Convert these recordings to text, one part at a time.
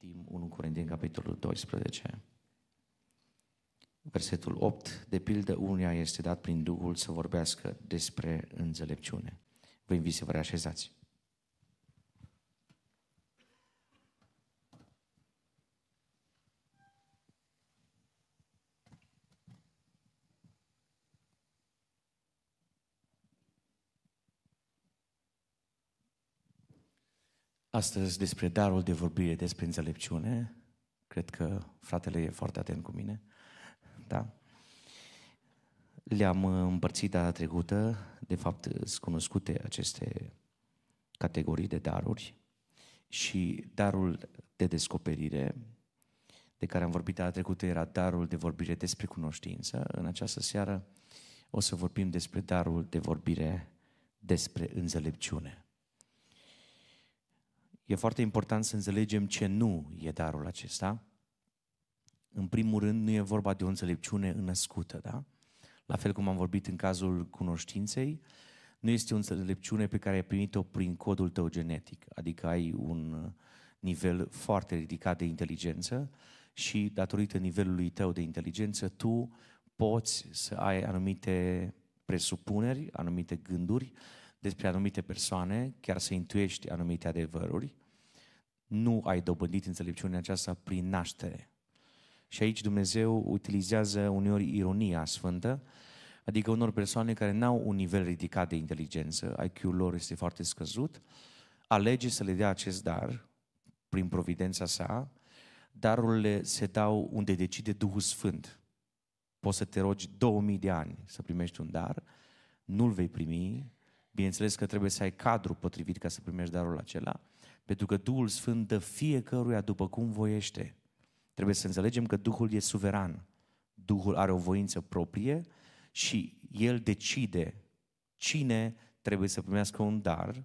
Citim 1 Corinteni, capitolul 12. Versetul 8, de pildă, unia este dat prin Duhul să vorbească despre înțelepciune. Vă invit să vă reașezați. Astăzi despre darul de vorbire, despre înțelepciune. Cred că fratele e foarte atent cu mine. Da? Le-am împărțit data trecută, de fapt sunt cunoscute aceste categorii de daruri și darul de descoperire, de care am vorbit data trecută, era darul de vorbire despre cunoștință. În această seară o să vorbim despre darul de vorbire despre înțelepciune. E foarte important să înțelegem ce nu e darul acesta. În primul rând, nu e vorba de o înțelepciune înăscută, da? La fel cum am vorbit în cazul cunoștinței, nu este o înțelepciune pe care ai primit-o prin codul tău genetic, adică ai un nivel foarte ridicat de inteligență și datorită nivelului tău de inteligență, tu poți să ai anumite presupuneri, anumite gânduri despre anumite persoane, chiar să intuiești anumite adevăruri nu ai dobândit înțelepciunea aceasta prin naștere. Și aici Dumnezeu utilizează uneori ironia sfântă, adică unor persoane care n-au un nivel ridicat de inteligență, IQ-ul lor este foarte scăzut, alege să le dea acest dar prin providența sa, darurile se dau unde decide Duhul Sfânt. Poți să te rogi 2000 de ani să primești un dar, nu-l vei primi, bineînțeles că trebuie să ai cadru potrivit ca să primești darul acela, pentru că Duhul Sfânt dă fiecăruia după cum voiește. Trebuie să înțelegem că Duhul e suveran. Duhul are o voință proprie și El decide cine trebuie să primească un dar.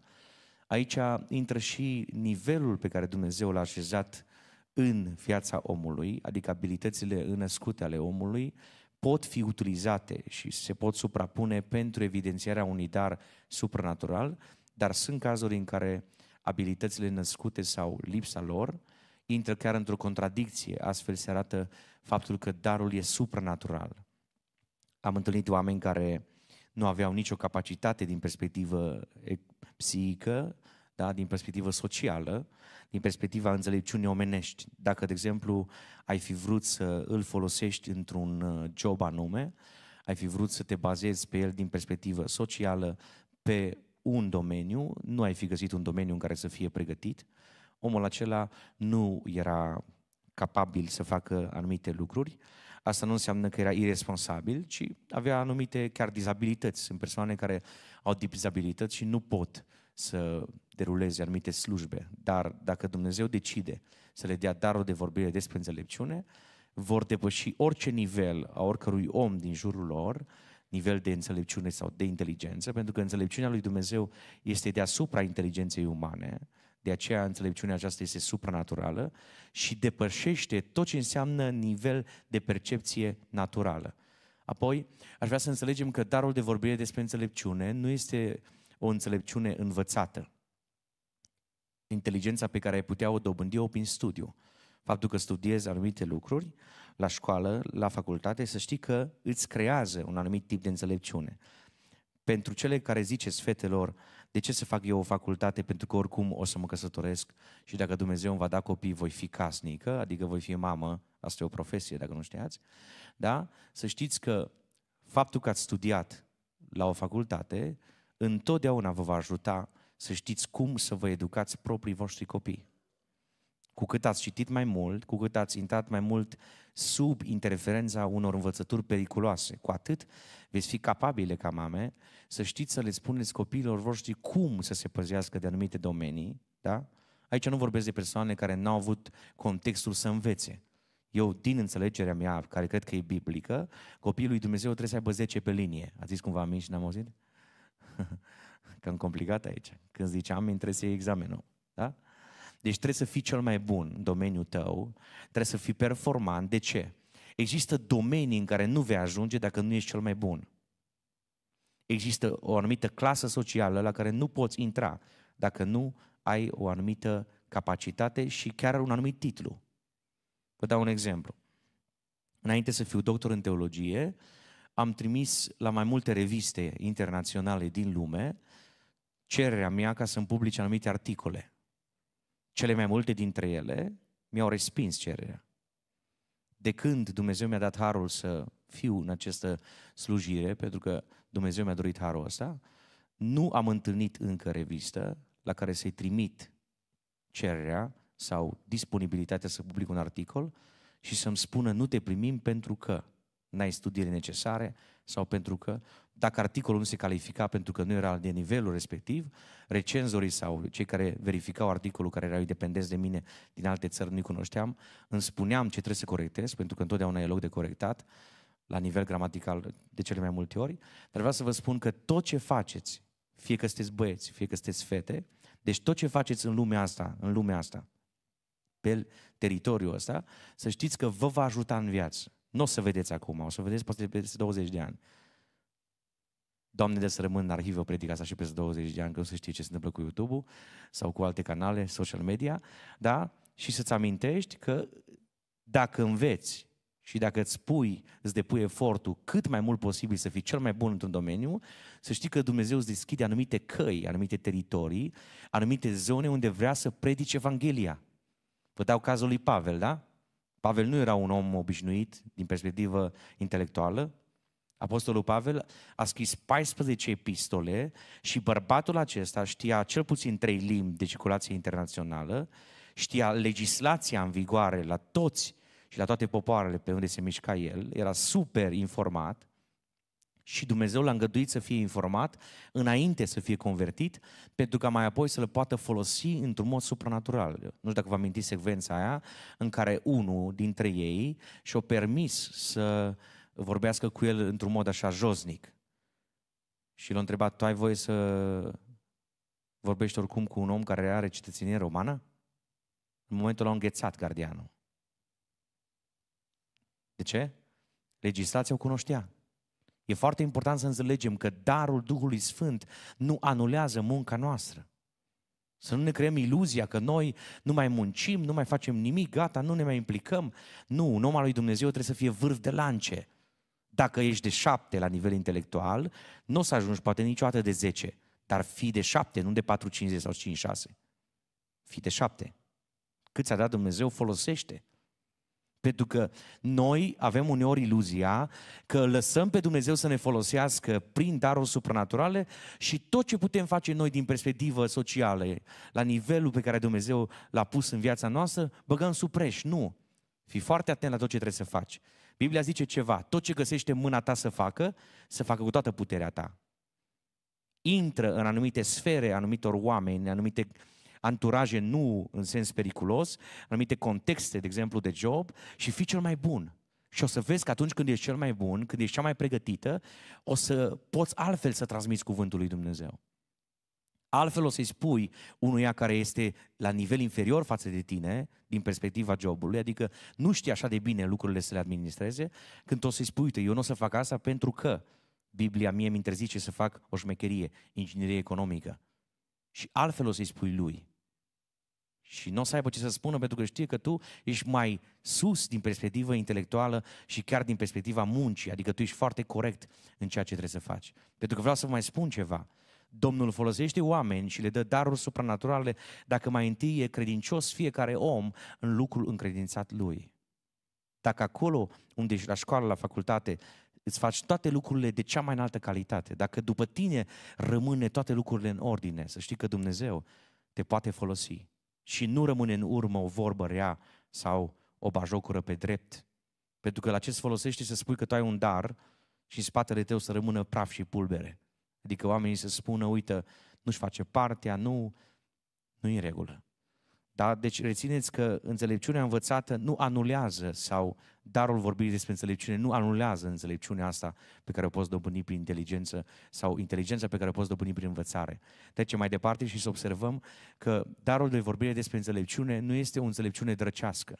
Aici intră și nivelul pe care Dumnezeu l-a așezat în viața omului, adică abilitățile înăscute ale omului, pot fi utilizate și se pot suprapune pentru evidențierea unui dar supranatural, dar sunt cazuri în care uh, abilitățile născute sau lipsa lor, intră chiar într-o contradicție. Astfel se arată faptul că darul e supranatural. Am întâlnit oameni care nu aveau nicio capacitate din perspectivă psihică, da? din perspectivă socială, din perspectiva înțelepciunii omenești. Dacă, de exemplu, ai fi vrut să îl folosești într-un uh, job anume, ai fi vrut să te bazezi pe el din perspectivă socială, pe un domeniu, nu ai fi găsit un domeniu în care să fie pregătit, omul acela nu era capabil să facă anumite lucruri, asta nu înseamnă că era irresponsabil, ci avea anumite chiar dizabilități. Sunt persoane care au dizabilități și nu pot să deruleze anumite slujbe, dar dacă Dumnezeu decide să le dea darul de vorbire despre înțelepciune, vor depăși orice nivel a oricărui om din jurul lor nivel de înțelepciune sau de inteligență, pentru că înțelepciunea lui Dumnezeu este deasupra inteligenței umane, de aceea înțelepciunea aceasta este supranaturală și depășește tot ce înseamnă nivel de percepție naturală. Apoi, aș vrea să înțelegem că darul de vorbire despre înțelepciune nu este o înțelepciune învățată. Inteligența pe care ai putea o dobândi-o prin studiu. Faptul că studiezi anumite lucruri la școală, la facultate, să știi că îți creează un anumit tip de înțelepciune. Pentru cele care ziceți fetelor, de ce să fac eu o facultate? Pentru că oricum o să mă căsătoresc și dacă Dumnezeu îmi va da copii, voi fi casnică, adică voi fi mamă, asta e o profesie, dacă nu știați, da? Să știți că faptul că ați studiat la o facultate, întotdeauna vă va ajuta să știți cum să vă educați proprii voștri copii. Cu cât ați citit mai mult, cu cât ați intrat mai mult sub interferența unor învățături periculoase, cu atât veți fi capabile ca mame să știți să le spuneți copiilor voștri cum să se păzească de anumite domenii, da? Aici nu vorbesc de persoane care n-au avut contextul să învețe. Eu, din înțelegerea mea, care cred că e biblică, copilul lui Dumnezeu trebuie să aibă 10 pe linie. Ați zis cumva amin și n-am auzit? Cam complicat aici. Când zice amin, trebuie să iei examenul. Da? Deci trebuie să fii cel mai bun în domeniul tău, trebuie să fii performant. De ce? Există domenii în care nu vei ajunge dacă nu ești cel mai bun. Există o anumită clasă socială la care nu poți intra dacă nu ai o anumită capacitate și chiar un anumit titlu. Vă dau un exemplu. Înainte să fiu doctor în teologie, am trimis la mai multe reviste internaționale din lume cererea mea ca să-mi publice anumite articole. Cele mai multe dintre ele mi-au respins cererea. De când Dumnezeu mi-a dat harul să fiu în această slujire, pentru că Dumnezeu mi-a dorit harul ăsta, nu am întâlnit încă revistă la care să-i trimit cererea sau disponibilitatea să public un articol și să-mi spună nu te primim pentru că n-ai studiile necesare sau pentru că dacă articolul nu se califica pentru că nu era de nivelul respectiv, recenzorii sau cei care verificau articolul care erau independenți de mine din alte țări, nu-i cunoșteam, îmi spuneam ce trebuie să corectez, pentru că întotdeauna e loc de corectat, la nivel gramatical de cele mai multe ori, dar vreau să vă spun că tot ce faceți, fie că sunteți băieți, fie că sunteți fete, deci tot ce faceți în lumea asta, în lumea asta, pe teritoriul ăsta, să știți că vă va ajuta în viață. Nu o să vedeți acum, o să vedeți poate peste 20 de ani. Doamne, de să rămân în arhivă predica asta și peste 20 de ani, că nu se știe ce se întâmplă cu YouTube-ul sau cu alte canale, social media, da? Și să-ți amintești că dacă înveți și dacă îți pui, îți depui efortul cât mai mult posibil să fii cel mai bun într-un domeniu, să știi că Dumnezeu îți deschide anumite căi, anumite teritorii, anumite zone unde vrea să predice Evanghelia. Vă dau cazul lui Pavel, da? Pavel nu era un om obișnuit din perspectivă intelectuală, Apostolul Pavel a scris 14 epistole și bărbatul acesta știa cel puțin trei limbi de circulație internațională, știa legislația în vigoare la toți și la toate popoarele pe unde se mișca el, era super informat și Dumnezeu l-a îngăduit să fie informat înainte să fie convertit, pentru ca mai apoi să le poată folosi într-un mod supranatural. Nu știu dacă vă amintiți secvența aia în care unul dintre ei și-o permis să vorbească cu el într-un mod așa josnic. Și l-a întrebat, tu ai voie să vorbești oricum cu un om care are cetățenie romană? În momentul l a înghețat gardianul. De ce? Legislația o cunoștea. E foarte important să înțelegem că darul Duhului Sfânt nu anulează munca noastră. Să nu ne creăm iluzia că noi nu mai muncim, nu mai facem nimic, gata, nu ne mai implicăm. Nu, un om al lui Dumnezeu trebuie să fie vârf de lance. Dacă ești de șapte la nivel intelectual, nu o să ajungi poate niciodată de zece, dar fi de șapte, nu de patru, cinci sau cinci, șase. Fi de șapte. Cât ți-a dat Dumnezeu, folosește. Pentru că noi avem uneori iluzia că lăsăm pe Dumnezeu să ne folosească prin daruri supranaturale și tot ce putem face noi din perspectivă socială, la nivelul pe care Dumnezeu l-a pus în viața noastră, băgăm supreș. Nu. Fii foarte atent la tot ce trebuie să faci. Biblia zice ceva, tot ce găsește mâna ta să facă, să facă cu toată puterea ta. Intră în anumite sfere anumitor oameni, anumite anturaje nu în sens periculos, anumite contexte, de exemplu, de job și fii cel mai bun. Și o să vezi că atunci când ești cel mai bun, când ești cea mai pregătită, o să poți altfel să transmiți cuvântul lui Dumnezeu. Altfel o să-i spui unuia care este la nivel inferior față de tine, din perspectiva jobului, adică nu știe așa de bine lucrurile să le administreze, când o să-i spui, uite, eu nu o să fac asta pentru că Biblia mie mi interzice să fac o șmecherie, inginerie economică. Și altfel o să-i spui lui. Și nu o să aibă ce să spună pentru că știe că tu ești mai sus din perspectivă intelectuală și chiar din perspectiva muncii, adică tu ești foarte corect în ceea ce trebuie să faci. Pentru că vreau să vă mai spun ceva. Domnul folosește oameni și le dă daruri supranaturale dacă mai întâi e credincios fiecare om în lucrul încredințat lui. Dacă acolo unde ești la școală, la facultate, îți faci toate lucrurile de cea mai înaltă calitate, dacă după tine rămâne toate lucrurile în ordine, să știi că Dumnezeu te poate folosi și nu rămâne în urmă o vorbă rea sau o bajocură pe drept, pentru că la ce îți folosește să spui că tu ai un dar și în spatele tău să rămână praf și pulbere. Adică oamenii să spună, uite, nu-și face partea, nu, nu e în regulă. Da? Deci rețineți că înțelepciunea învățată nu anulează sau darul vorbirii despre înțelepciune nu anulează înțelepciunea asta pe care o poți dobândi prin inteligență sau inteligența pe care o poți dobândi prin învățare. Trecem mai departe și să observăm că darul de vorbire despre înțelepciune nu este o înțelepciune drăcească.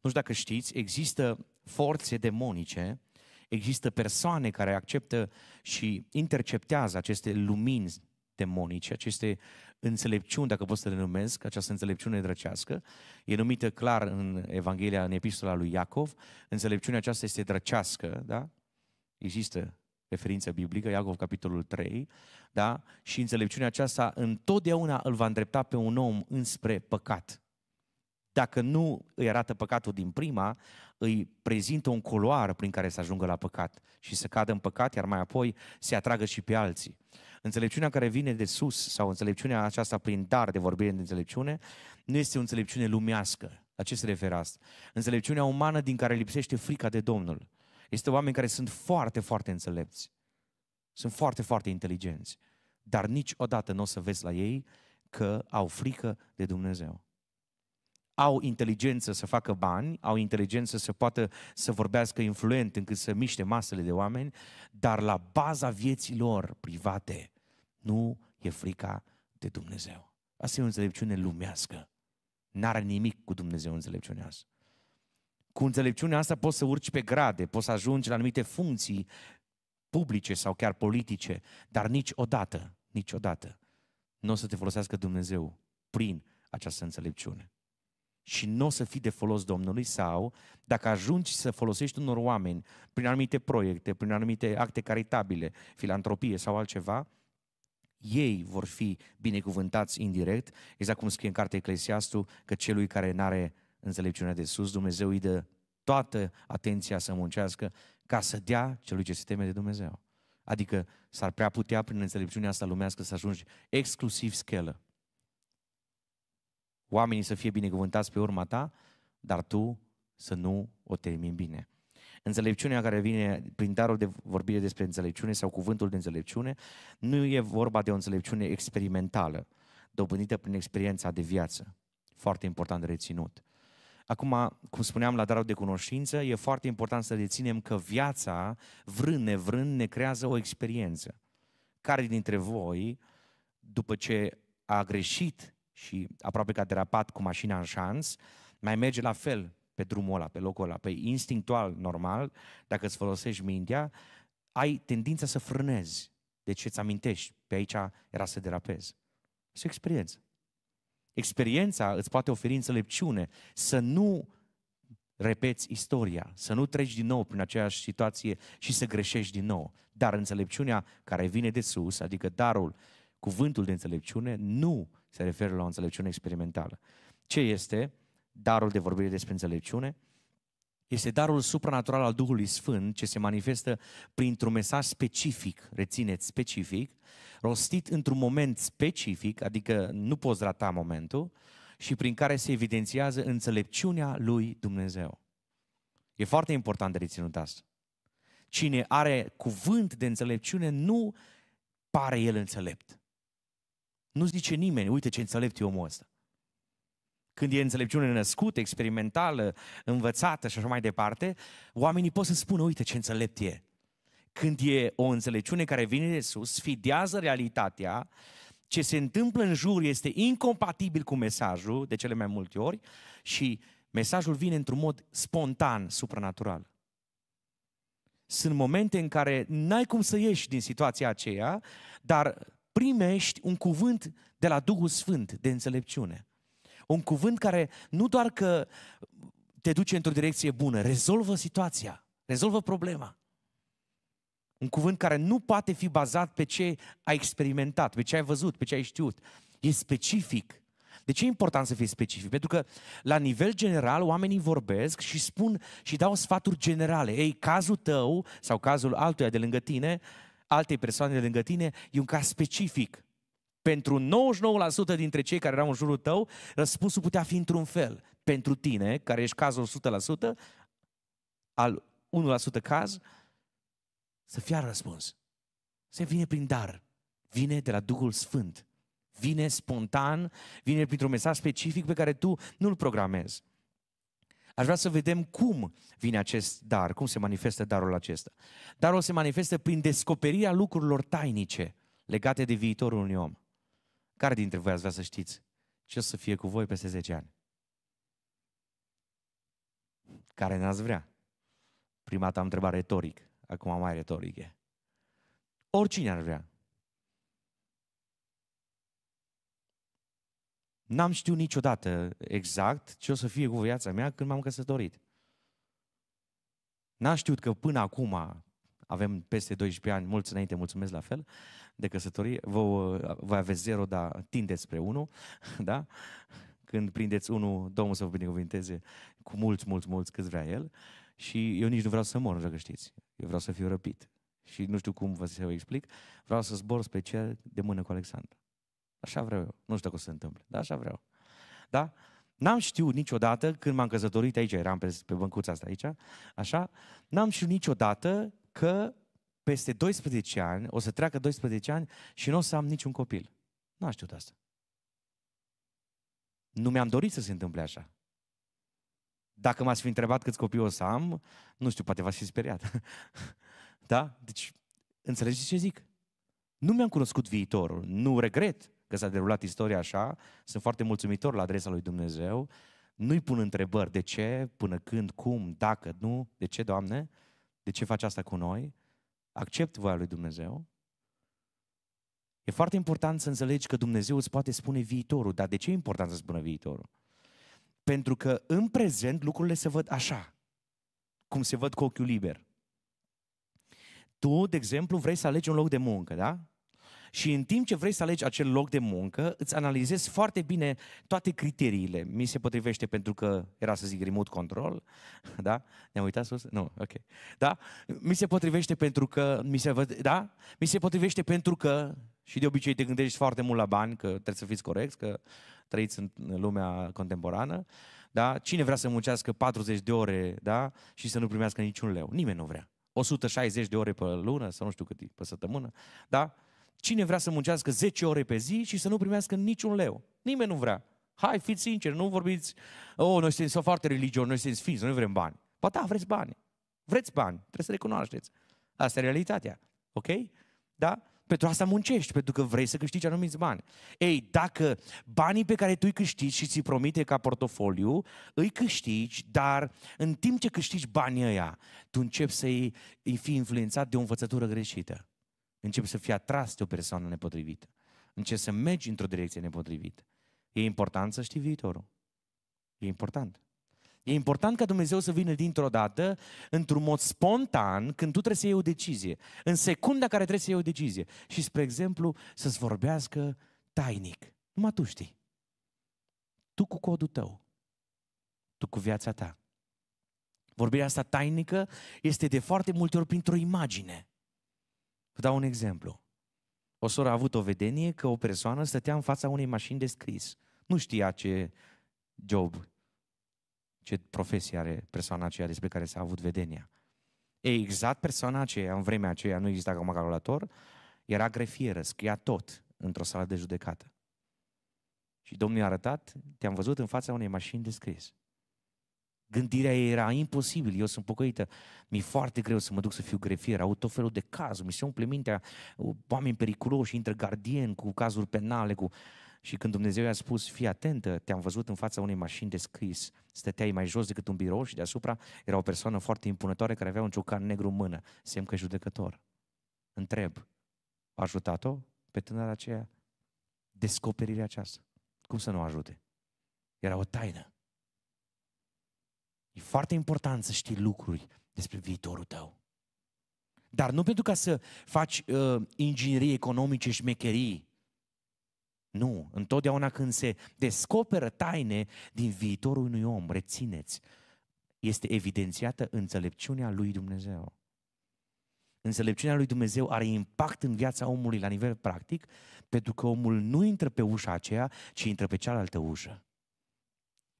Nu știu dacă știți, există forțe demonice Există persoane care acceptă și interceptează aceste lumini demonice, aceste înțelepciuni, dacă pot să le numesc, această înțelepciune drăcească, e numită clar în Evanghelia, în epistola lui Iacov, înțelepciunea aceasta este drăcească, da? Există referință biblică, Iacov capitolul 3, da? Și înțelepciunea aceasta întotdeauna îl va îndrepta pe un om înspre păcat. Dacă nu îi arată păcatul din prima, îi prezintă un culoar prin care să ajungă la păcat și să cadă în păcat, iar mai apoi se atragă și pe alții. Înțelepciunea care vine de sus sau înțelepciunea aceasta prin dar de vorbire de înțelepciune nu este o înțelepciune lumească. La ce se referă asta? Înțelepciunea umană din care lipsește frica de Domnul. Este oameni care sunt foarte, foarte înțelepți. Sunt foarte, foarte inteligenți. Dar niciodată nu o să vezi la ei că au frică de Dumnezeu au inteligență să facă bani, au inteligență să poată să vorbească influent încât să miște masele de oameni, dar la baza vieții lor private nu e frica de Dumnezeu. Asta e o înțelepciune lumească. N-are nimic cu Dumnezeu înțelepciunea asta. Cu înțelepciunea asta poți să urci pe grade, poți să ajungi la anumite funcții publice sau chiar politice, dar niciodată, niciodată nu o să te folosească Dumnezeu prin această înțelepciune și nu o să fii de folos Domnului sau dacă ajungi să folosești unor oameni prin anumite proiecte, prin anumite acte caritabile, filantropie sau altceva, ei vor fi binecuvântați indirect, exact cum scrie în cartea Eclesiastul, că celui care nu are înțelepciunea de sus, Dumnezeu îi dă toată atenția să muncească ca să dea celui ce se teme de Dumnezeu. Adică s-ar prea putea prin înțelepciunea asta lumească să ajungi exclusiv schelă oamenii să fie binecuvântați pe urma ta, dar tu să nu o termini bine. Înțelepciunea care vine prin darul de vorbire despre înțelepciune sau cuvântul de înțelepciune, nu e vorba de o înțelepciune experimentală, dobândită prin experiența de viață. Foarte important de reținut. Acum, cum spuneam la darul de cunoștință, e foarte important să reținem că viața, vrând nevrând, ne creează o experiență. Care dintre voi, după ce a greșit și aproape că a derapat cu mașina în șans, mai merge la fel pe drumul ăla, pe locul ăla, pe instinctual, normal, dacă îți folosești mintea, ai tendința să frânezi. Deci îți amintești, pe aici era să derapezi. Este o experiență. Experiența îți poate oferi înțelepciune să nu repeți istoria, să nu treci din nou prin aceeași situație și să greșești din nou. Dar înțelepciunea care vine de sus, adică darul, cuvântul de înțelepciune, nu se referă la o înțelepciune experimentală. Ce este darul de vorbire despre înțelepciune? Este darul supranatural al Duhului Sfânt ce se manifestă printr-un mesaj specific, rețineți, specific, rostit într-un moment specific, adică nu poți rata momentul, și prin care se evidențiază înțelepciunea lui Dumnezeu. E foarte important de reținut asta. Cine are cuvânt de înțelepciune nu pare el înțelept. Nu zice nimeni, uite ce înțelept e omul ăsta. Când e înțelepciune născută, experimentală, învățată și așa mai departe, oamenii pot să spună, uite ce înțelept e. Când e o înțelepciune care vine de sus, sfidează realitatea, ce se întâmplă în jur este incompatibil cu mesajul, de cele mai multe ori, și mesajul vine într-un mod spontan, supranatural. Sunt momente în care n-ai cum să ieși din situația aceea, dar primești un cuvânt de la Duhul Sfânt de înțelepciune. Un cuvânt care nu doar că te duce într-o direcție bună, rezolvă situația, rezolvă problema. Un cuvânt care nu poate fi bazat pe ce ai experimentat, pe ce ai văzut, pe ce ai știut. E specific. De ce e important să fii specific? Pentru că la nivel general oamenii vorbesc și spun și dau sfaturi generale. Ei, cazul tău sau cazul altuia de lângă tine altei persoane de lângă tine, e un caz specific. Pentru 99% dintre cei care erau în jurul tău, răspunsul putea fi într-un fel. Pentru tine, care ești cazul 100%, al 1% caz, să fie răspuns. Se vine prin dar. Vine de la Duhul Sfânt. Vine spontan, vine printr-un mesaj specific pe care tu nu-l programezi. Aș vrea să vedem cum vine acest dar, cum se manifestă darul acesta. Darul se manifestă prin descoperirea lucrurilor tainice legate de viitorul unui om. Care dintre voi ați vrea să știți ce o să fie cu voi peste 10 ani? Care n-ați vrea? Prima ta am retoric, acum mai retorică. Oricine ar vrea. N-am știut niciodată exact ce o să fie cu viața mea când m-am căsătorit. N-am știut că până acum avem peste 12 ani, mulți înainte, mulțumesc la fel, de căsătorie. Vă, vă aveți zero, dar tindeți spre unul, da? Când prindeți unul, Domnul să vă binecuvinteze cu mulți, mulți, mulți câți vrea El. Și eu nici nu vreau să mor, că știți. Eu vreau să fiu răpit. Și nu știu cum vă să vă explic. Vreau să zbor special de mână cu Alexandru. Așa vreau eu. Nu știu dacă o să se întâmple, dar așa vreau. Da? N-am știut niciodată, când m-am căsătorit aici, eram pe, pe băncuța asta aici, așa, n-am știut niciodată că peste 12 ani, o să treacă 12 ani și nu o să am niciun copil. N-am știut asta. Nu mi-am dorit să se întâmple așa. Dacă m-ați fi întrebat câți copii o să am, nu știu, poate v-ați fi speriat. da? Deci, înțelegeți ce zic? Nu mi-am cunoscut viitorul, nu regret, că s-a derulat istoria așa, sunt foarte mulțumitor la adresa lui Dumnezeu, nu-i pun întrebări de ce, până când, cum, dacă, nu, de ce, Doamne, de ce faci asta cu noi, accept voia lui Dumnezeu. E foarte important să înțelegi că Dumnezeu îți poate spune viitorul, dar de ce e important să spună viitorul? Pentru că în prezent lucrurile se văd așa, cum se văd cu ochiul liber. Tu, de exemplu, vrei să alegi un loc de muncă, da? Și în timp ce vrei să alegi acel loc de muncă, îți analizezi foarte bine toate criteriile. Mi se potrivește pentru că era să zic remote control, da? Ne-am uitat sus? Nu, ok. Da? Mi se potrivește pentru că, mi se, da? Mi se potrivește pentru că și de obicei te gândești foarte mult la bani, că trebuie să fiți corect, că trăiți în lumea contemporană. Da? Cine vrea să muncească 40 de ore da? și să nu primească niciun leu? Nimeni nu vrea. 160 de ore pe lună sau nu știu cât e, pe săptămână. Da? Cine vrea să muncească 10 ore pe zi și să nu primească niciun leu? Nimeni nu vrea. Hai, fiți sinceri, nu vorbiți, oh, noi suntem foarte religioși, noi suntem sfinți, noi vrem bani. Ba da, vreți bani. Vreți bani, trebuie să recunoașteți. Asta e realitatea, ok? Da? Pentru asta muncești, pentru că vrei să câștigi anumiți bani. Ei, dacă banii pe care tu îi câștigi și ți promite ca portofoliu, îi câștigi, dar în timp ce câștigi banii ăia, tu începi să-i fii influențat de o învățătură greșită. Începi să fii atras de o persoană nepotrivită. Începi să mergi într-o direcție nepotrivită. E important să știi viitorul. E important. E important ca Dumnezeu să vină dintr-o dată, într-un mod spontan, când tu trebuie să iei o decizie. În secunda care trebuie să iei o decizie. Și, spre exemplu, să-ți vorbească tainic. Numai tu știi. Tu cu codul tău. Tu cu viața ta. Vorbirea asta tainică este de foarte multe ori printr-o imagine. Vă dau un exemplu. O soră a avut o vedenie că o persoană stătea în fața unei mașini de scris. Nu știa ce job, ce profesie are persoana aceea despre care s-a avut vedenia. E exact persoana aceea, în vremea aceea, nu exista acum calculator, era grefieră, scria tot într-o sală de judecată. Și Domnul i-a arătat, te-am văzut în fața unei mașini de scris. Gândirea ei era imposibil, eu sunt pocăită, mi-e foarte greu să mă duc să fiu grefier, au tot felul de cazuri, mi se umple mintea, uh, oameni periculoși, intră gardien cu cazuri penale, cu... Și când Dumnezeu i-a spus, fii atentă, te-am văzut în fața unei mașini de scris, stăteai mai jos decât un birou și deasupra era o persoană foarte impunătoare care avea un ciocan negru în mână, semn că judecător. Întreb, a ajutat-o pe tânăra aceea descoperirea aceasta? Cum să nu ajute? Era o taină. E foarte important să știi lucruri despre viitorul tău. Dar nu pentru ca să faci uh, inginerii economice și mecherii. Nu, întotdeauna când se descoperă taine din viitorul unui om, rețineți, este evidențiată înțelepciunea lui Dumnezeu. Înțelepciunea lui Dumnezeu are impact în viața omului la nivel practic, pentru că omul nu intră pe ușa aceea, ci intră pe cealaltă ușă.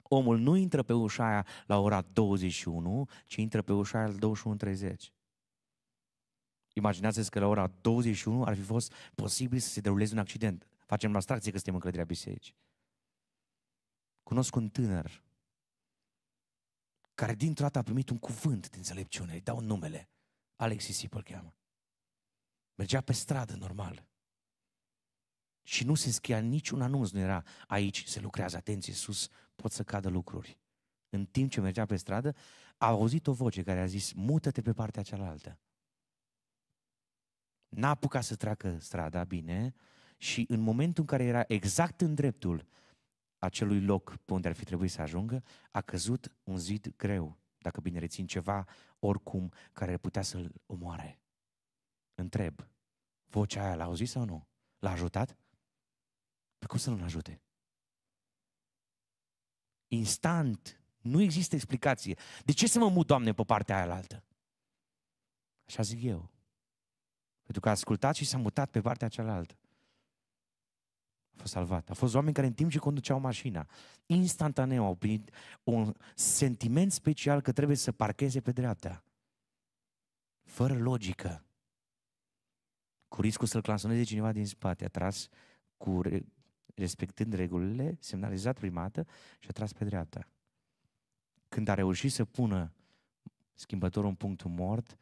Omul nu intră pe ușa aia la ora 21, ci intră pe ușa aia la 21.30. Imaginați-vă că la ora 21 ar fi fost posibil să se deruleze un accident. Facem abstracție că suntem în clădirea bisericii. Cunosc un tânăr care dintr-o dată a primit un cuvânt din înțelepciune, îi dau numele, Alexis îl cheamă. Mergea pe stradă normal. Și nu se scria niciun anunț, nu era aici se lucrează, atenție, sus pot să cadă lucruri. În timp ce mergea pe stradă, a auzit o voce care a zis, mută-te pe partea cealaltă. N-a apucat să treacă strada, bine, și în momentul în care era exact în dreptul acelui loc pe unde ar fi trebuit să ajungă, a căzut un zid greu, dacă bine rețin ceva, oricum, care putea să-l omoare. Întreb, vocea aia l-a auzit sau nu? L-a ajutat? Dar cum să nu-l ajute? Instant. Nu există explicație. De ce să mă mut, Doamne, pe partea aia altă? Așa zic eu. Pentru că a ascultat și s-a mutat pe partea cealaltă. A fost salvat. A fost oameni care în timp ce conduceau mașina, instantaneu au primit un sentiment special că trebuie să parcheze pe dreapta. Fără logică. Cu riscul să-l clansoneze cineva din spate. A tras cu respectând regulile, semnalizat prima dată și a tras pe dreapta. Când a reușit să pună schimbătorul în punctul mort,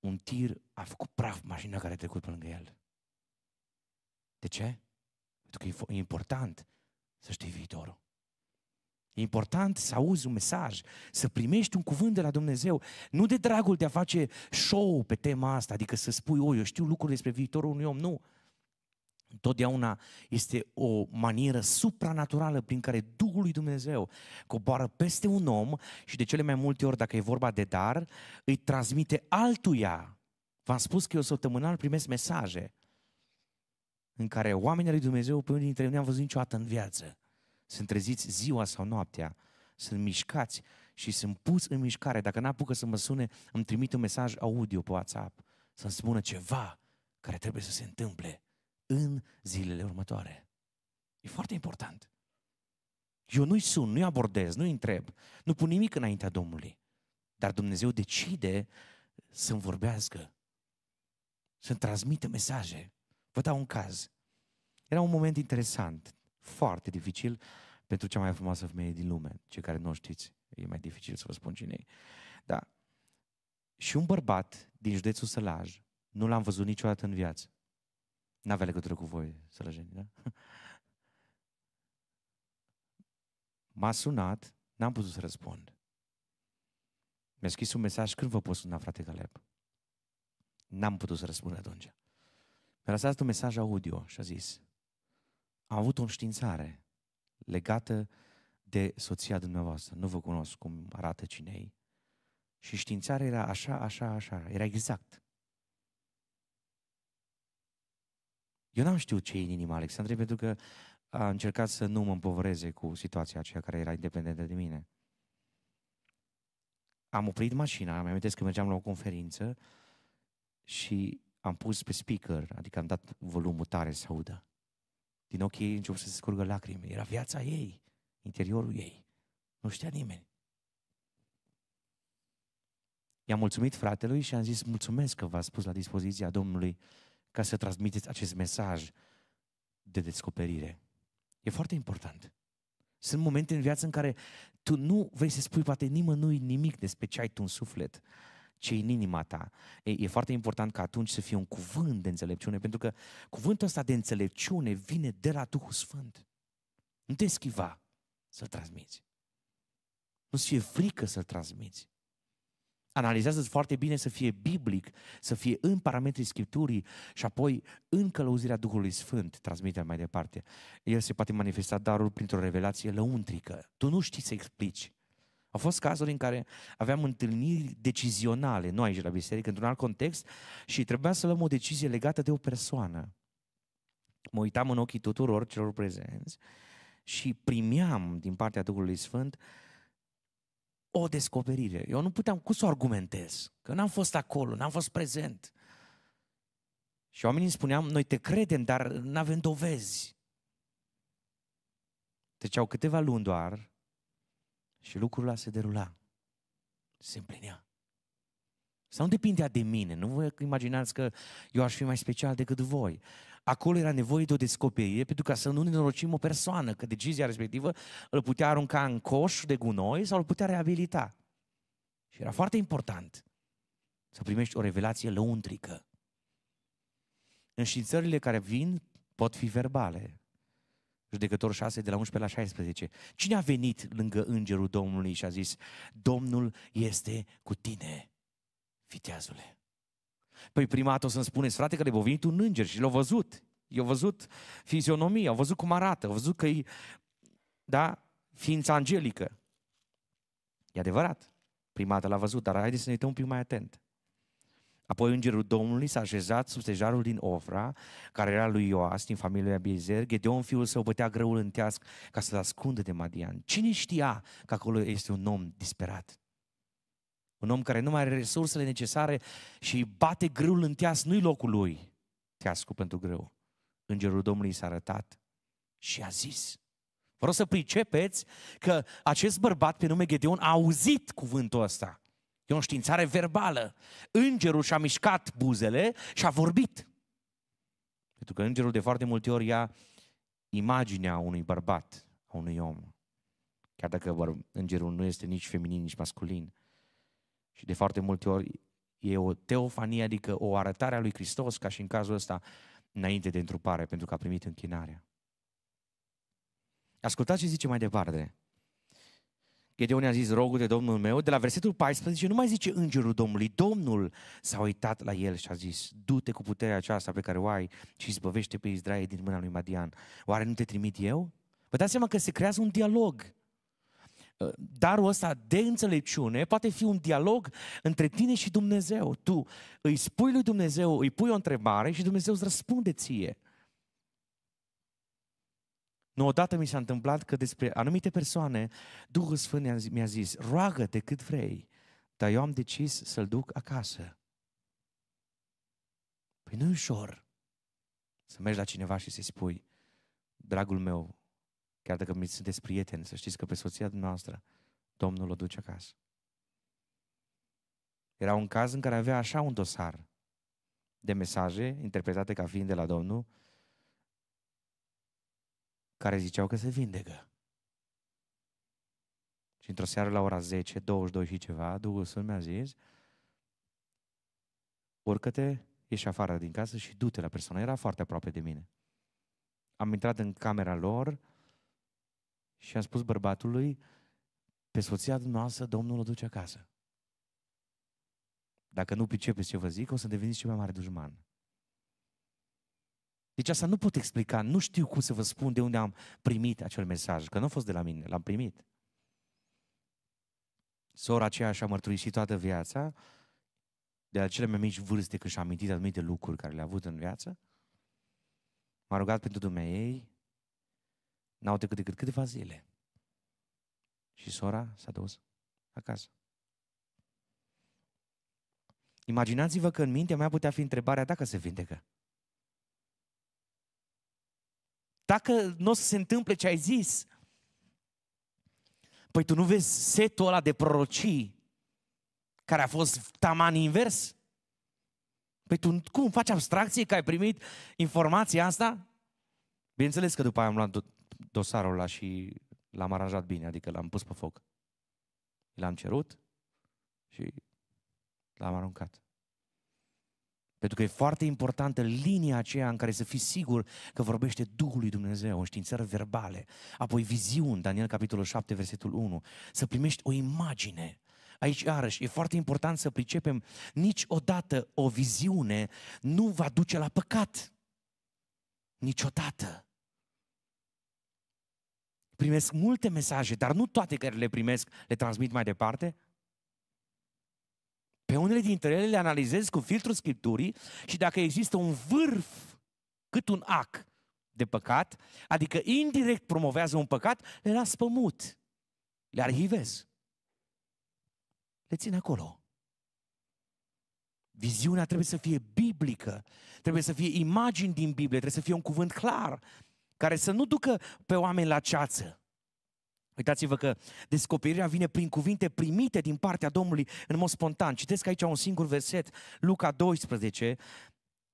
un tir a făcut praf mașina care a trecut pe lângă el. De ce? Pentru că e important să știi viitorul. E important să auzi un mesaj, să primești un cuvânt de la Dumnezeu, nu de dragul de a face show pe tema asta, adică să spui, o, eu știu lucruri despre viitorul unui om, nu. Întotdeauna este o manieră supranaturală prin care Duhul lui Dumnezeu coboară peste un om și de cele mai multe ori, dacă e vorba de dar, îi transmite altuia. V-am spus că eu săptămânal primesc mesaje în care oamenii lui Dumnezeu, pe unii dintre ei, nu am văzut niciodată în viață. Sunt treziți ziua sau noaptea, sunt mișcați și sunt pus în mișcare. Dacă n-apucă să mă sune, îmi trimit un mesaj audio pe WhatsApp să-mi spună ceva care trebuie să se întâmple în zilele următoare. E foarte important. Eu nu-i sun, nu-i abordez, nu-i întreb, nu pun nimic înaintea Domnului. Dar Dumnezeu decide să-mi vorbească, să-mi transmită mesaje. Vă dau un caz. Era un moment interesant, foarte dificil pentru cea mai frumoasă femeie din lume. Cei care nu o știți, e mai dificil să vă spun cine e. Da. Și un bărbat din județul Sălaj, nu l-am văzut niciodată în viață, N-avea legătură cu voi, sărăjenii, da? M-a sunat, n-am putut să răspund. Mi-a scris un mesaj, când vă pot suna, frate Caleb? N-am putut să răspund atunci. Mi-a lăsat un mesaj audio și a zis, am avut o înștiințare legată de soția dumneavoastră, nu vă cunosc cum arată cine ei. Și științarea era așa, așa, așa, era exact. Eu n-am știut ce e în inima Alexandrei pentru că a încercat să nu mă împovăreze cu situația aceea care era independentă de mine. Am oprit mașina, mi amintesc că mergeam la o conferință și am pus pe speaker, adică am dat volumul tare să audă. Din ochii ei început să se scurgă lacrimi. Era viața ei, interiorul ei. Nu știa nimeni. I-am mulțumit fratelui și am zis mulțumesc că v ați pus la dispoziția Domnului ca să transmiteți acest mesaj de descoperire. E foarte important. Sunt momente în viață în care tu nu vrei să spui poate nimănui nimic despre ce ai tu în suflet, ce e în inima ta. E, e foarte important ca atunci să fie un cuvânt de înțelepciune, pentru că cuvântul ăsta de înțelepciune vine de la Duhul Sfânt. Nu te schiva să-l transmiți. Nu-ți fie frică să-l transmiți. Analizează-ți foarte bine să fie biblic, să fie în parametrii Scripturii și apoi în călăuzirea Duhului Sfânt, transmite mai departe. El se poate manifesta darul printr-o revelație lăuntrică. Tu nu știi să explici. Au fost cazuri în care aveam întâlniri decizionale, noi aici la biserică, într-un alt context și trebuia să luăm o decizie legată de o persoană. Mă uitam în ochii tuturor celor prezenți și primeam din partea Duhului Sfânt uh, o descoperire. Eu nu puteam cum să o argumentez, că n-am fost acolo, n-am fost prezent. Și oamenii îmi spuneam, noi te credem, dar nu avem dovezi. Treceau câteva luni doar și lucrul ăla se derula. Se împlinea. Sau nu depindea de mine. Nu vă imaginați că eu aș fi mai special decât voi. Acolo era nevoie de o descoperire pentru ca să nu ne norocim o persoană, că decizia respectivă îl putea arunca în coș de gunoi sau îl putea reabilita. Și era foarte important să primești o revelație lăuntrică. Înștiințările care vin pot fi verbale. Judecător 6, de la 11 la 16. Cine a venit lângă îngerul Domnului și a zis, Domnul este cu tine, viteazule. Păi dată o să-mi spuneți, frate, că le-a venit un înger și l-a văzut. I-a văzut fizionomia, au văzut cum arată, au văzut că e, da, ființa angelică. E adevărat, primatul l-a văzut, dar haideți să ne uităm un pic mai atent. Apoi îngerul Domnului s-a așezat sub stejarul din Ofra, care era lui Ioas din familia Biezer. Gedeon, fiul său, bătea greul în teasc ca să-l ascundă de Madian. Cine știa că acolo este un om disperat? Un om care nu mai are resursele necesare și bate grâul în teas, nu-i locul lui. Teascul pentru greu. Îngerul Domnului s-a arătat și a zis. Vreau să pricepeți că acest bărbat pe nume Gedeon a auzit cuvântul ăsta. E o științare verbală. Îngerul și-a mișcat buzele și a vorbit. Pentru că îngerul de foarte multe ori ia imaginea unui bărbat, a unui om. Chiar dacă îngerul nu este nici feminin, nici masculin. Și de foarte multe ori e o teofanie, adică o arătare a lui Hristos, ca și în cazul ăsta, înainte de întrupare, pentru că a primit închinarea. Ascultați ce zice mai departe. Gedeon a zis, rogul de Domnul meu, de la versetul 14, nu mai zice îngerul Domnului, Domnul s-a uitat la el și a zis, du-te cu puterea aceasta pe care o ai și zbăvește pe Israel din mâna lui Madian. Oare nu te trimit eu? Vă dați seama că se creează un dialog Uh, darul ăsta de înțelepciune poate fi un dialog între tine și Dumnezeu. Tu îi spui lui Dumnezeu, îi pui o întrebare și Dumnezeu îți răspunde ție. Nu odată mi s-a întâmplat că despre anumite persoane Duhul Sfânt mi-a zis, roagă-te cât vrei, dar eu am decis să-l duc acasă. Păi nu ușor să mergi la cineva și să-i spui, dragul meu, Chiar dacă mi sunteți prieteni, să știți că pe soția dumneavoastră Domnul o duce acasă. Era un caz în care avea așa un dosar de mesaje interpretate ca fiind de la Domnul, care ziceau că se vindecă. Și într-o seară la ora 10, 22 și ceva, Duhul Sfânt mi-a zis, urcă-te, ieși afară din casă și du-te la persoană. Era foarte aproape de mine. Am intrat în camera lor, și am spus bărbatului, pe soția dumneavoastră Domnul o duce acasă. Dacă nu pricepeți ce vă zic, o să deveniți cel mai mare dușman. Deci asta nu pot explica, nu știu cum să vă spun de unde am primit acel mesaj, că nu a fost de la mine, l-am primit. Sora aceea și-a mărturisit toată viața, de la cele mai mici vârste când și-a amintit anumite lucruri care le-a avut în viață, m-a rugat pentru dumneavoastră ei N-au trecut decât câteva zile. Și sora s-a dus acasă. Imaginați-vă că în mintea mea putea fi întrebarea dacă se vindecă. Dacă nu o să se întâmple ce ai zis, păi tu nu vezi setul ăla de prorocii care a fost taman invers? Păi tu cum faci abstracție că ai primit informația asta? Bineînțeles că după aia am luat dosarul ăla și l-am aranjat bine, adică l-am pus pe foc. L-am cerut și l-am aruncat. Pentru că e foarte importantă linia aceea în care să fii sigur că vorbește Duhul lui Dumnezeu, o științări verbale, apoi viziuni, Daniel capitolul 7, versetul 1, să primești o imagine. Aici, iarăși, e foarte important să pricepem, niciodată o viziune nu va duce la păcat. Niciodată primesc multe mesaje, dar nu toate care le primesc le transmit mai departe? Pe unele dintre ele le analizez cu filtrul Scripturii și dacă există un vârf, cât un ac de păcat, adică indirect promovează un păcat, le las pămut, le arhivez, le țin acolo. Viziunea trebuie să fie biblică, trebuie să fie imagini din Biblie, trebuie să fie un cuvânt clar, care să nu ducă pe oameni la ceață. Uitați-vă că descoperirea vine prin cuvinte primite din partea Domnului în mod spontan. Citesc aici un singur verset, Luca 12,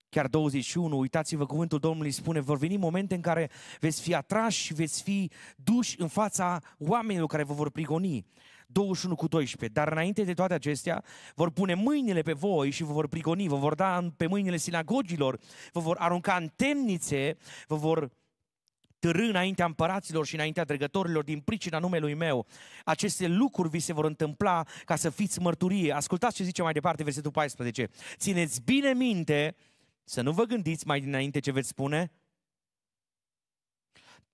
chiar 21, uitați-vă cuvântul Domnului spune, vor veni momente în care veți fi atrași și veți fi duși în fața oamenilor care vă vor prigoni. 21 cu 12. Dar înainte de toate acestea, vor pune mâinile pe voi și vă vor prigoni, vă vor da pe mâinile sinagogilor, vă vor arunca în temnițe, vă vor târâ înaintea împăraților și înaintea dregătorilor din pricina numelui meu. Aceste lucruri vi se vor întâmpla ca să fiți mărturie. Ascultați ce zice mai departe versetul 14. Țineți bine minte să nu vă gândiți mai dinainte ce veți spune,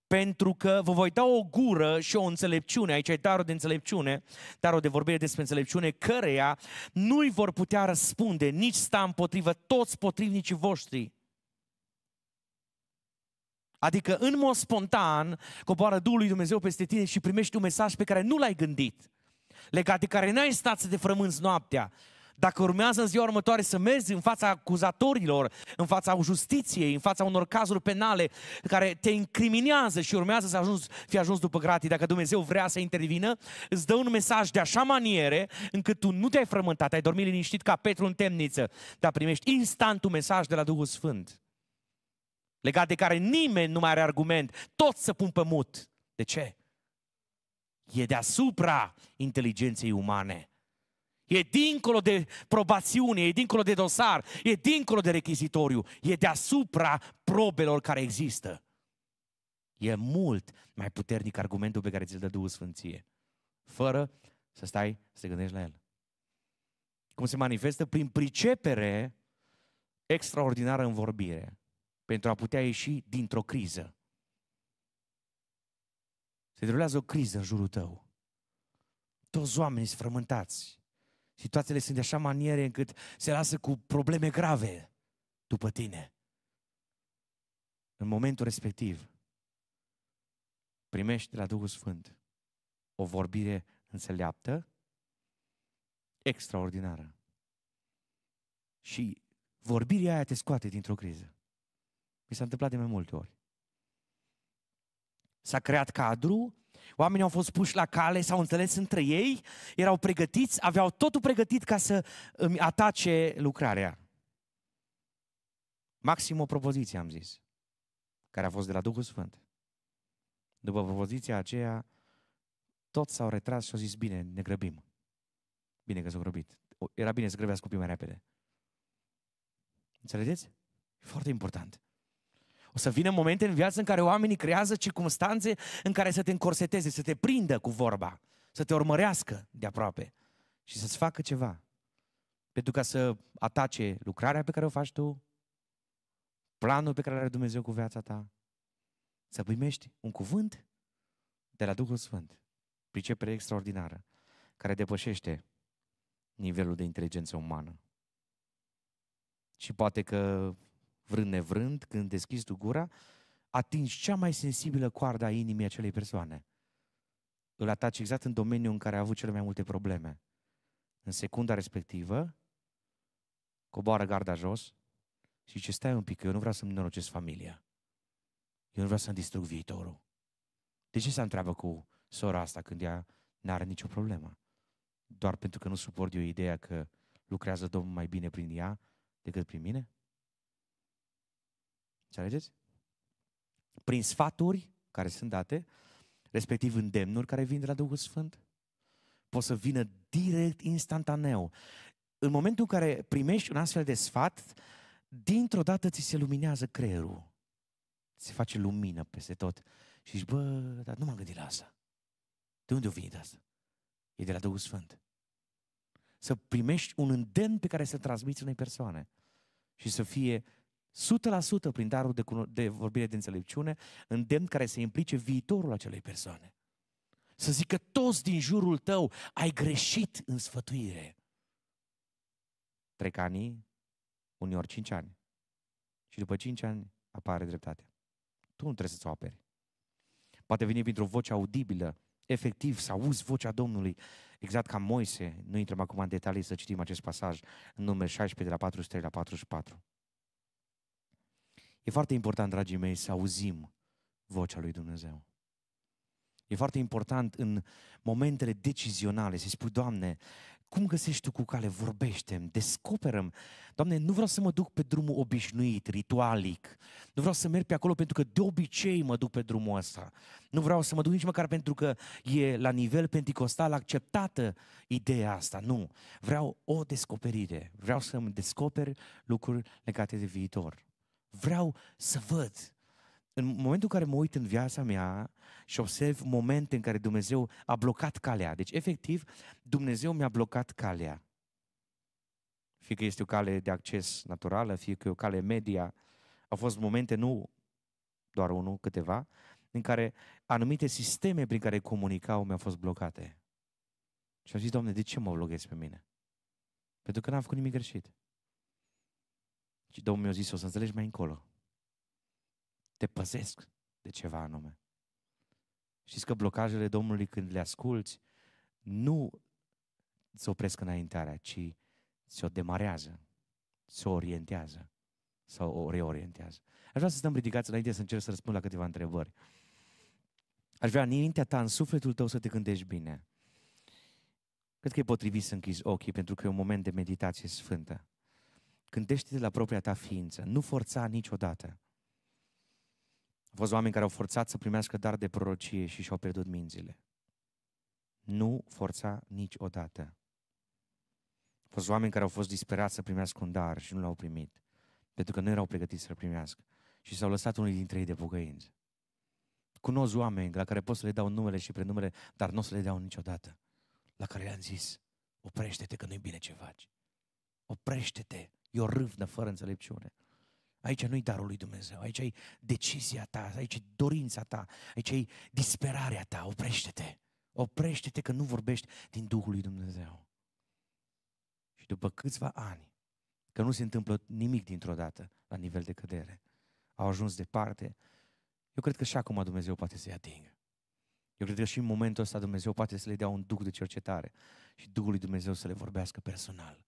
pentru că vă voi da o gură și o înțelepciune, aici e darul de înțelepciune, darul de vorbire despre înțelepciune, căreia nu-i vor putea răspunde, nici sta împotrivă toți potrivnicii voștri. Adică în mod spontan coboară Duhul lui Dumnezeu peste tine și primești un mesaj pe care nu l-ai gândit, legat de care n-ai stat să te frămânzi noaptea. Dacă urmează în ziua următoare să mergi în fața acuzatorilor, în fața justiției, în fața unor cazuri penale care te incriminează și urmează să ajungi, fi ajuns după gratii, dacă Dumnezeu vrea să intervină, îți dă un mesaj de așa maniere încât tu nu te-ai frământat, ai dormit liniștit ca Petru în temniță, dar primești instant un mesaj de la Duhul Sfânt legat de care nimeni nu mai are argument, toți să pun pe mut. De ce? E deasupra inteligenței umane. E dincolo de probațiune, e dincolo de dosar, e dincolo de rechizitoriu, e deasupra probelor care există. E mult mai puternic argumentul pe care ți-l dă Duhul Sfânție. Fără să stai să te gândești la el. Cum se manifestă? Prin pricepere extraordinară în vorbire pentru a putea ieși dintr-o criză. Se derulează o criză în jurul tău. Toți oamenii sunt frământați. Situațiile sunt de așa maniere încât se lasă cu probleme grave după tine. În momentul respectiv, primești de la Duhul Sfânt o vorbire înțeleaptă, extraordinară. Și vorbirea aia te scoate dintr-o criză. Mi s-a întâmplat de mai multe ori. S-a creat cadru, oamenii au fost puși la cale, s-au înțeles între ei, erau pregătiți, aveau totul pregătit ca să îmi atace lucrarea. Maxim o propoziție, am zis, care a fost de la Duhul Sfânt. După propoziția aceea, toți s-au retras și au zis, bine, ne grăbim. Bine că s-au grăbit. Era bine să grăbească copii mai repede. Înțelegeți? E foarte important. O să vină momente în viață în care oamenii creează circunstanțe în care să te încorseteze, să te prindă cu vorba, să te urmărească de aproape și să-ți facă ceva. Pentru ca să atace lucrarea pe care o faci tu, planul pe care l-are Dumnezeu cu viața ta, să primești un cuvânt de la Duhul Sfânt, pricepere extraordinară, care depășește nivelul de inteligență umană. Și poate că vrând nevrând, când deschizi tu gura, atingi cea mai sensibilă coardă a inimii acelei persoane. Îl ataci exact în domeniul în care a avut cele mai multe probleme. În secunda respectivă, coboară garda jos și ce stai un pic, eu nu vreau să-mi norocesc familia. Eu nu vreau să-mi distrug viitorul. De ce se întreabă cu sora asta când ea nu are nicio problemă? Doar pentru că nu suport eu ideea că lucrează Domnul mai bine prin ea decât prin mine? Înțelegeți? Prin sfaturi care sunt date, respectiv îndemnuri care vin de la Duhul Sfânt, pot să vină direct, instantaneu. În momentul în care primești un astfel de sfat, dintr-o dată ți se luminează creierul. Se face lumină peste tot. Și zici, bă, dar nu m-am gândit la asta. De unde a venit asta? E de la Duhul Sfânt. Să primești un îndemn pe care să-l transmiți unei persoane și să fie 100% prin darul de, de vorbire de înțelepciune, îndemn care să implice viitorul acelei persoane. Să zică toți din jurul tău, ai greșit în sfătuire. Trec ani, uneori 5 ani. Și după 5 ani apare dreptatea. Tu nu trebuie să-ți o aperi. Poate vine printr-o voce audibilă, efectiv, să auzi vocea Domnului. Exact ca Moise, nu intrăm acum în detalii să citim acest pasaj în numele 16 de la 43 la 44. E foarte important, dragii mei, să auzim vocea lui Dumnezeu. E foarte important în momentele decizionale să-i spui, Doamne, cum găsești Tu cu cale? vorbește Descoperăm, descoperă Doamne, nu vreau să mă duc pe drumul obișnuit, ritualic. Nu vreau să merg pe acolo pentru că de obicei mă duc pe drumul ăsta. Nu vreau să mă duc nici măcar pentru că e la nivel pentecostal acceptată ideea asta. Nu. Vreau o descoperire. Vreau să-mi descoperi lucruri legate de viitor vreau să văd. În momentul în care mă uit în viața mea și observ momente în care Dumnezeu a blocat calea, deci efectiv Dumnezeu mi-a blocat calea, fie că este o cale de acces naturală, fie că e o cale media, au fost momente, nu doar unul, câteva, în care anumite sisteme prin care comunicau mi-au fost blocate. Și am zis, Doamne, de ce mă blochezi pe mine? Pentru că n-am făcut nimic greșit. Și Domnul mi-a zis, o să înțelegi mai încolo. Te păzesc de ceva anume. Știți că blocajele Domnului când le asculți, nu se opresc înaintarea, ci se o demarează, se orientează sau o reorientează. Aș vrea să stăm ridicați înainte să încerc să răspund la câteva întrebări. Aș vrea în mintea ta, în sufletul tău să te gândești bine. Cred că e potrivit să închizi ochii pentru că e un moment de meditație sfântă. Gândește-te la propria ta ființă. Nu forța niciodată. Au fost oameni care au forțat să primească dar de prorocie și și-au pierdut mințile. Nu forța niciodată. Au fost oameni care au fost disperați să primească un dar și nu l-au primit. Pentru că nu erau pregătiți să-l primească. Și s-au lăsat unii dintre ei de pocăință. Cunosc oameni la care pot să le dau numele și prenumele, dar nu o să le dau niciodată. La care le-am zis, oprește-te că nu-i bine ce faci. Oprește-te E o râvnă fără înțelepciune. Aici nu-i darul lui Dumnezeu, aici e decizia ta, aici e dorința ta, aici e disperarea ta, oprește-te. Oprește-te că nu vorbești din Duhul lui Dumnezeu. Și după câțiva ani, că nu se întâmplă nimic dintr-o dată la nivel de cădere, au ajuns departe, eu cred că și acum Dumnezeu poate să-i atingă. Eu cred că și în momentul ăsta Dumnezeu poate să le dea un duc de cercetare și Duhul lui Dumnezeu să le vorbească personal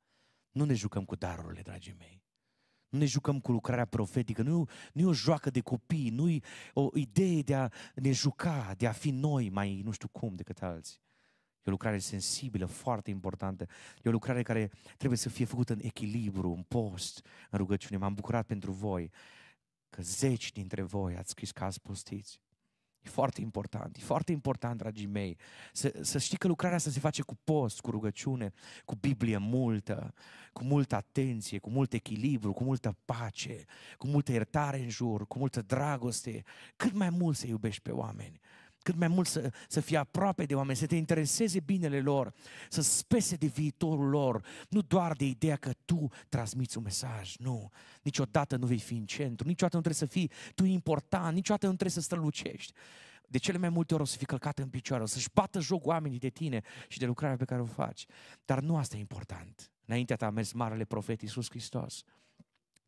nu ne jucăm cu darurile, dragii mei. Nu ne jucăm cu lucrarea profetică, nu, nu e o joacă de copii, nu e o idee de a ne juca, de a fi noi mai nu știu cum decât alții. E o lucrare sensibilă, foarte importantă. E o lucrare care trebuie să fie făcută în echilibru, în post, în rugăciune. M-am bucurat pentru voi că zeci dintre voi ați scris că ați postiți. E foarte important, e foarte important, dragii mei, să, să știi că lucrarea asta se face cu post, cu rugăciune, cu Biblie multă, cu multă atenție, cu mult echilibru, cu multă pace, cu multă iertare în jur, cu multă dragoste, cât mai mult să iubești pe oameni cât mai mult să, să fie aproape de oameni, să te intereseze binele lor, să spese de viitorul lor, nu doar de ideea că tu transmiți un mesaj, nu. Niciodată nu vei fi în centru, niciodată nu trebuie să fii tu important, niciodată nu trebuie să strălucești. De cele mai multe ori o să fii călcat în picioare, o să-și bată joc oamenii de tine și de lucrarea pe care o faci. Dar nu asta e important. Înaintea ta a mers marele profet Iisus Hristos.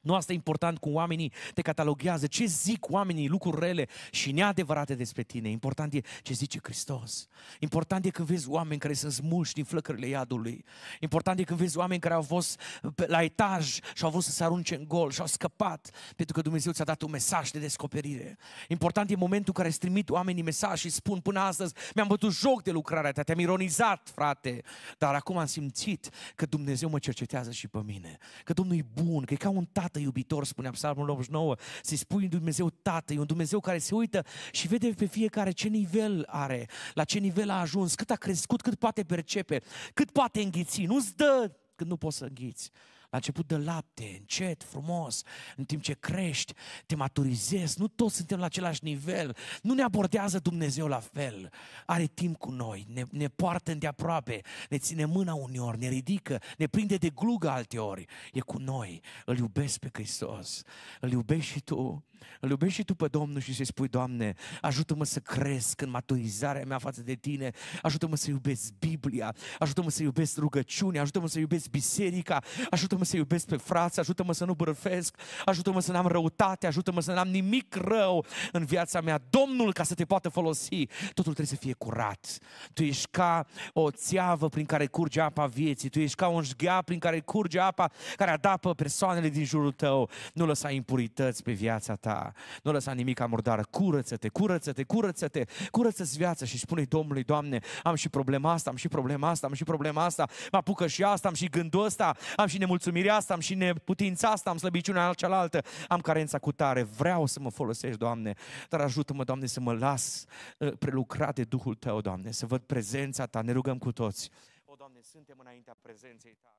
Nu asta e important cum oamenii te cataloguează, ce zic oamenii, lucruri rele și neadevărate despre tine. Important e ce zice Hristos. Important e când vezi oameni care sunt smulși din flăcările iadului. Important e când vezi oameni care au fost la etaj și au vrut să se arunce în gol și au scăpat pentru că Dumnezeu ți-a dat un mesaj de descoperire. Important e momentul în care îți trimit oamenii mesaj și spun până astăzi mi-am bătut joc de lucrarea ta, te-am ironizat, frate, dar acum am simțit că Dumnezeu mă cercetează și pe mine, că Domnul e bun, că e ca un tată tată iubitor, spunea Psalmul 89, să-i spui un Dumnezeu tată, e un Dumnezeu care se uită și vede pe fiecare ce nivel are, la ce nivel a ajuns, cât a crescut, cât poate percepe, cât poate înghiți, nu-ți dă când nu poți să înghiți. La început de lapte, încet, frumos, în timp ce crești, te maturizezi, nu toți suntem la același nivel, nu ne abordează Dumnezeu la fel, are timp cu noi, ne, ne poartă îndeaproape, ne ține mâna uneori, ne ridică, ne prinde de glugă alteori, e cu noi, îl iubesc pe Hristos, îl iubești și tu, îl iubești și tu pe Domnul și să-i spui, Doamne, ajută-mă să cresc în maturizarea mea față de Tine, ajută-mă să iubesc Biblia, ajută-mă să iubesc rugăciunea, ajută-mă să iubesc biserica, ajută-mă să iubesc pe frați, ajută-mă să nu bărfesc, ajută-mă să n-am răutate, ajută-mă să n-am nimic rău în viața mea. Domnul, ca să te poată folosi, totul trebuie să fie curat. Tu ești ca o țeavă prin care curge apa vieții, tu ești ca un șghea prin care curge apa care adapă persoanele din jurul tău. Nu lăsa impurități pe viața ta ta. Nu lăsa nimic murdară. Curăță-te, curăță-te, curăță-te, curăță-ți viața și spune Domnului, Doamne, am și problema asta, am și problema asta, am și problema asta, mă apucă și asta, am și gândul ăsta, am și nemulțumirea asta, am și neputința asta, am slăbiciunea cealaltă, am carența cu tare, vreau să mă folosești, Doamne, dar ajută-mă, Doamne, să mă las ă, prelucrat de Duhul Tău, Doamne, să văd prezența Ta, ne rugăm cu toți. O, Doamne, suntem înaintea prezenței Ta.